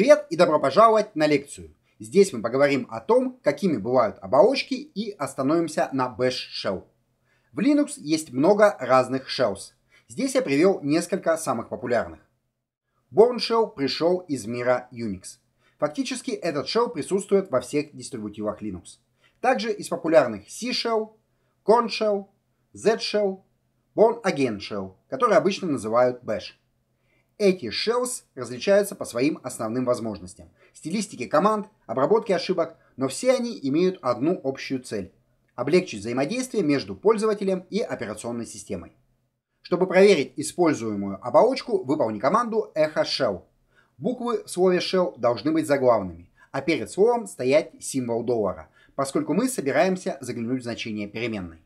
Привет и добро пожаловать на лекцию. Здесь мы поговорим о том, какими бывают оболочки и остановимся на Bash Shell. В Linux есть много разных shells. Здесь я привел несколько самых популярных. Born Shell пришел из мира Unix. Фактически этот shell присутствует во всех дистрибутивах Linux. Также из популярных C Shell, Corn Shell, Z Shell, Born Again Shell, которые обычно называют Bash. Эти shells различаются по своим основным возможностям, стилистике команд, обработке ошибок, но все они имеют одну общую цель – облегчить взаимодействие между пользователем и операционной системой. Чтобы проверить используемую оболочку, выполни команду echo shell. Буквы в слове shell должны быть заглавными, а перед словом стоять символ доллара, поскольку мы собираемся заглянуть в значение переменной.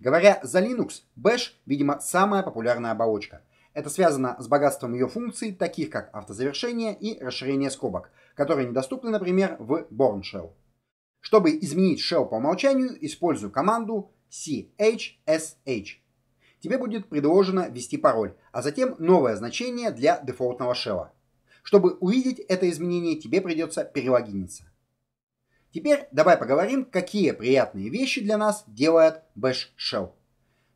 Говоря за Linux, Bash, видимо, самая популярная оболочка – это связано с богатством ее функций, таких как автозавершение и расширение скобок, которые недоступны, например, в Born Shell. Чтобы изменить shell по умолчанию, использую команду chsh. Тебе будет предложено ввести пароль, а затем новое значение для дефолтного шелла. Чтобы увидеть это изменение, тебе придется перелогиниться. Теперь давай поговорим, какие приятные вещи для нас делает Bash Shell.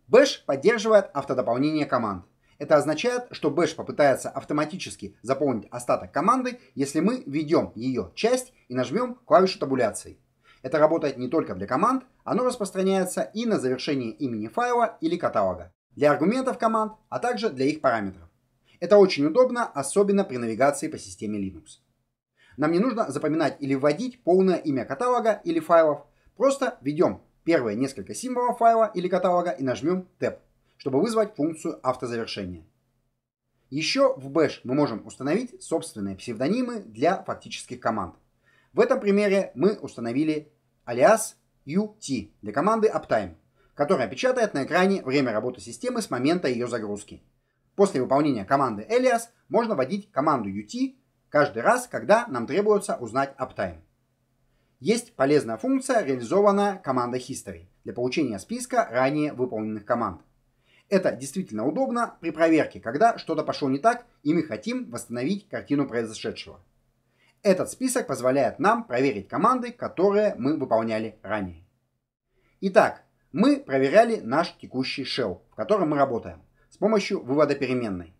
Bash поддерживает автодополнение команд. Это означает, что Bash попытается автоматически заполнить остаток команды, если мы введем ее часть и нажмем клавишу табуляции. Это работает не только для команд, оно распространяется и на завершение имени файла или каталога, для аргументов команд, а также для их параметров. Это очень удобно, особенно при навигации по системе Linux. Нам не нужно запоминать или вводить полное имя каталога или файлов, просто введем первые несколько символов файла или каталога и нажмем Tab чтобы вызвать функцию автозавершения. Еще в Bash мы можем установить собственные псевдонимы для фактических команд. В этом примере мы установили алиас UT для команды uptime, которая печатает на экране время работы системы с момента ее загрузки. После выполнения команды alias можно вводить команду UT каждый раз, когда нам требуется узнать uptime. Есть полезная функция, реализованная командой history для получения списка ранее выполненных команд. Это действительно удобно при проверке, когда что-то пошло не так, и мы хотим восстановить картину произошедшего. Этот список позволяет нам проверить команды, которые мы выполняли ранее. Итак, мы проверяли наш текущий shell, в котором мы работаем, с помощью вывода переменной.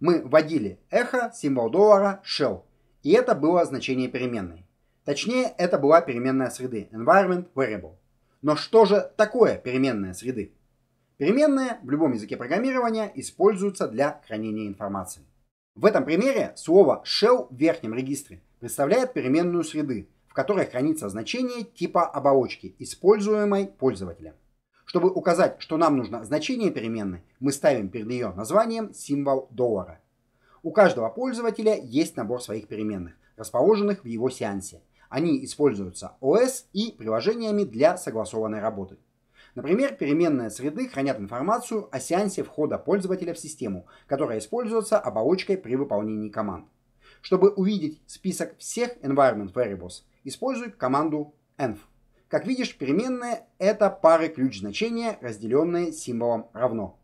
Мы вводили эхо, символ доллара, shell, и это было значение переменной. Точнее, это была переменная среды, environment variable. Но что же такое переменная среды? Переменные в любом языке программирования используются для хранения информации. В этом примере слово shell в верхнем регистре представляет переменную среды, в которой хранится значение типа оболочки, используемой пользователем. Чтобы указать, что нам нужно значение переменной, мы ставим перед ее названием символ доллара. У каждого пользователя есть набор своих переменных, расположенных в его сеансе. Они используются ОС и приложениями для согласованной работы. Например, переменные среды хранят информацию о сеансе входа пользователя в систему, которая используется оболочкой при выполнении команд. Чтобы увидеть список всех environment variables, используй команду env. Как видишь, переменные — это пары ключ-значения, разделенные символом «равно».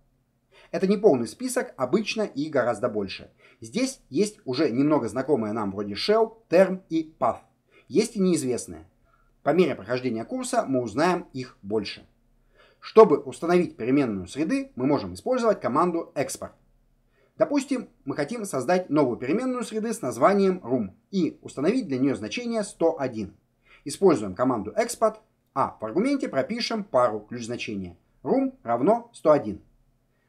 Это не полный список, обычно и гораздо больше. Здесь есть уже немного знакомые нам вроде shell, term и path. Есть и неизвестные. По мере прохождения курса мы узнаем их больше. Чтобы установить переменную среды, мы можем использовать команду export. Допустим, мы хотим создать новую переменную среды с названием room и установить для нее значение 101. Используем команду export, а в аргументе пропишем пару ключ значения room равно 101.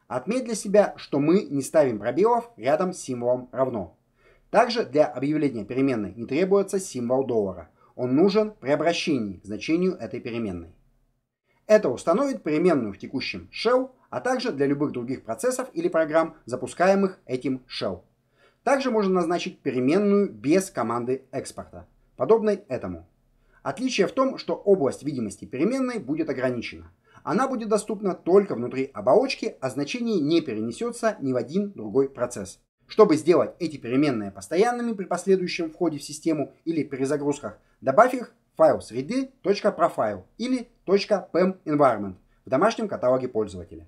Отметь для себя, что мы не ставим пробелов рядом с символом равно. Также для объявления переменной не требуется символ доллара. Он нужен при обращении к значению этой переменной. Это установит переменную в текущем shell, а также для любых других процессов или программ, запускаемых этим shell. Также можно назначить переменную без команды экспорта, подобной этому. Отличие в том, что область видимости переменной будет ограничена. Она будет доступна только внутри оболочки, а значение не перенесется ни в один другой процесс. Чтобы сделать эти переменные постоянными при последующем входе в систему или перезагрузках, добавь их файл среды .profile или .pem environment в домашнем каталоге пользователя.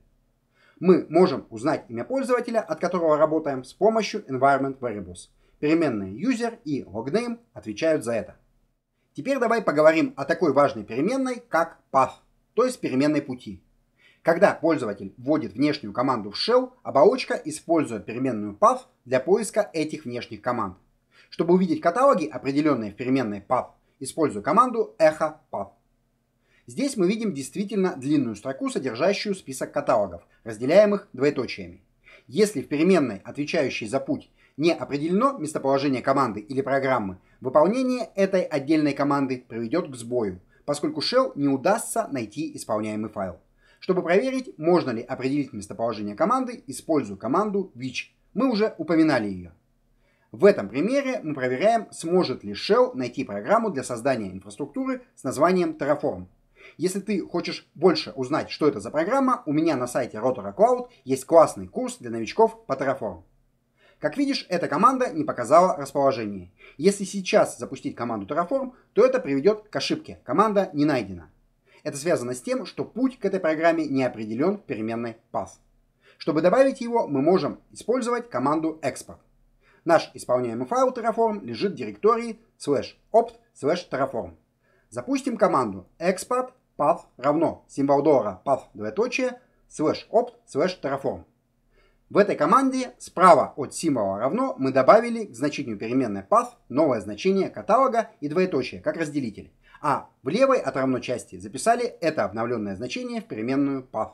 Мы можем узнать имя пользователя, от которого работаем с помощью environment variables. Переменные user и logname отвечают за это. Теперь давай поговорим о такой важной переменной, как path, то есть переменной пути. Когда пользователь вводит внешнюю команду в shell, оболочка использует переменную path для поиска этих внешних команд. Чтобы увидеть каталоги, определенные в переменной path, Использую команду echo pub. Здесь мы видим действительно длинную строку, содержащую список каталогов, разделяемых двоеточиями. Если в переменной, отвечающей за путь, не определено местоположение команды или программы, выполнение этой отдельной команды приведет к сбою, поскольку Shell не удастся найти исполняемый файл. Чтобы проверить, можно ли определить местоположение команды, использую команду which. Мы уже упоминали ее. В этом примере мы проверяем, сможет ли Shell найти программу для создания инфраструктуры с названием Terraform. Если ты хочешь больше узнать, что это за программа, у меня на сайте Rotora Cloud есть классный курс для новичков по Terraform. Как видишь, эта команда не показала расположение. Если сейчас запустить команду Terraform, то это приведет к ошибке. Команда не найдена. Это связано с тем, что путь к этой программе не определен переменной path. Чтобы добавить его, мы можем использовать команду export. Наш исполняемый файл Terraform лежит в директории slash opt slash terraform. Запустим команду export path равно символ доллара path двоеточие slash opt slash terraform. В этой команде справа от символа равно мы добавили к значению переменной path новое значение каталога и двоеточие как разделитель, а в левой от равно части записали это обновленное значение в переменную path.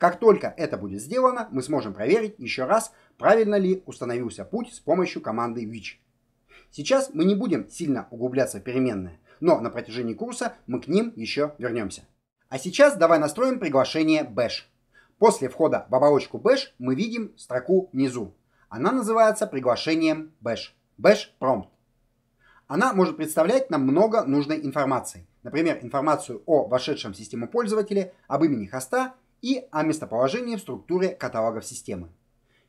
Как только это будет сделано, мы сможем проверить еще раз, правильно ли установился путь с помощью команды which. Сейчас мы не будем сильно углубляться в переменные, но на протяжении курса мы к ним еще вернемся. А сейчас давай настроим приглашение bash. После входа в оболочку bash мы видим строку внизу. Она называется приглашением bash. Bash prompt. Она может представлять нам много нужной информации. Например, информацию о вошедшем в систему пользователе, об имени хоста и о местоположении в структуре каталогов системы.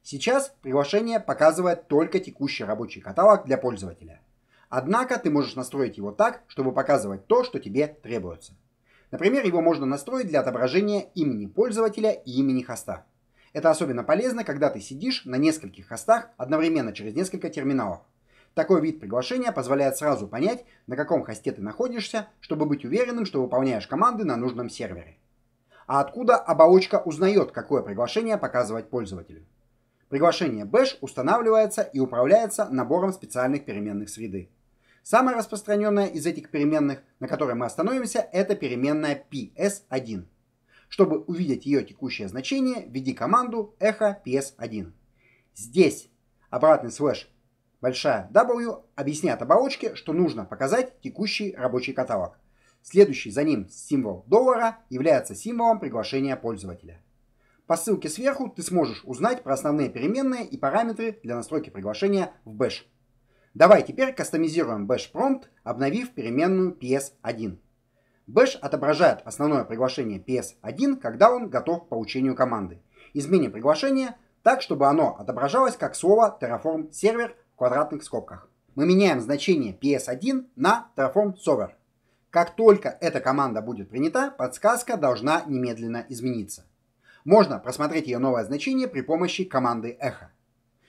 Сейчас приглашение показывает только текущий рабочий каталог для пользователя. Однако ты можешь настроить его так, чтобы показывать то, что тебе требуется. Например, его можно настроить для отображения имени пользователя и имени хоста. Это особенно полезно, когда ты сидишь на нескольких хостах одновременно через несколько терминалов. Такой вид приглашения позволяет сразу понять, на каком хосте ты находишься, чтобы быть уверенным, что выполняешь команды на нужном сервере а откуда оболочка узнает, какое приглашение показывать пользователю. Приглашение Bash устанавливается и управляется набором специальных переменных среды. Самая распространенная из этих переменных, на которой мы остановимся, это переменная ps1. Чтобы увидеть ее текущее значение, введи команду echo ps1. Здесь обратный слэш большая W объясняет оболочке, что нужно показать текущий рабочий каталог. Следующий за ним символ доллара является символом приглашения пользователя. По ссылке сверху ты сможешь узнать про основные переменные и параметры для настройки приглашения в Bash. Давай теперь кастомизируем Bash Prompt, обновив переменную PS1. Bash отображает основное приглашение PS1, когда он готов к получению команды. Изменим приглашение так, чтобы оно отображалось как слово Terraform Server в квадратных скобках. Мы меняем значение PS1 на Terraform Server. Как только эта команда будет принята, подсказка должна немедленно измениться. Можно просмотреть ее новое значение при помощи команды эхо.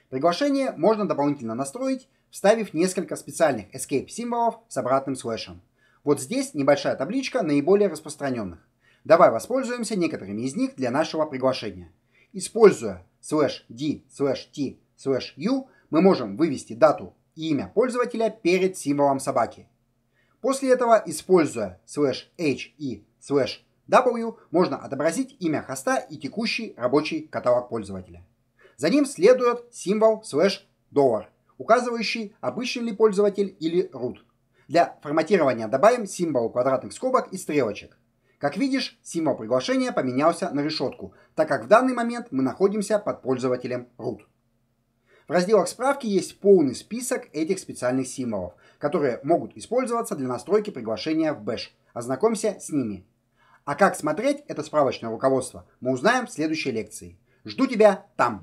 Приглашение можно дополнительно настроить, вставив несколько специальных escape символов с обратным слэшем. Вот здесь небольшая табличка наиболее распространенных. Давай воспользуемся некоторыми из них для нашего приглашения. Используя слэш d слэш t слэш u, мы можем вывести дату и имя пользователя перед символом собаки. После этого, используя слэш h и слэш w, можно отобразить имя хоста и текущий рабочий каталог пользователя. За ним следует символ слэш доллар, указывающий, обычный ли пользователь или root. Для форматирования добавим символ квадратных скобок и стрелочек. Как видишь, символ приглашения поменялся на решетку, так как в данный момент мы находимся под пользователем root. В разделах справки есть полный список этих специальных символов, которые могут использоваться для настройки приглашения в Bash. Ознакомься с ними. А как смотреть это справочное руководство, мы узнаем в следующей лекции. Жду тебя там!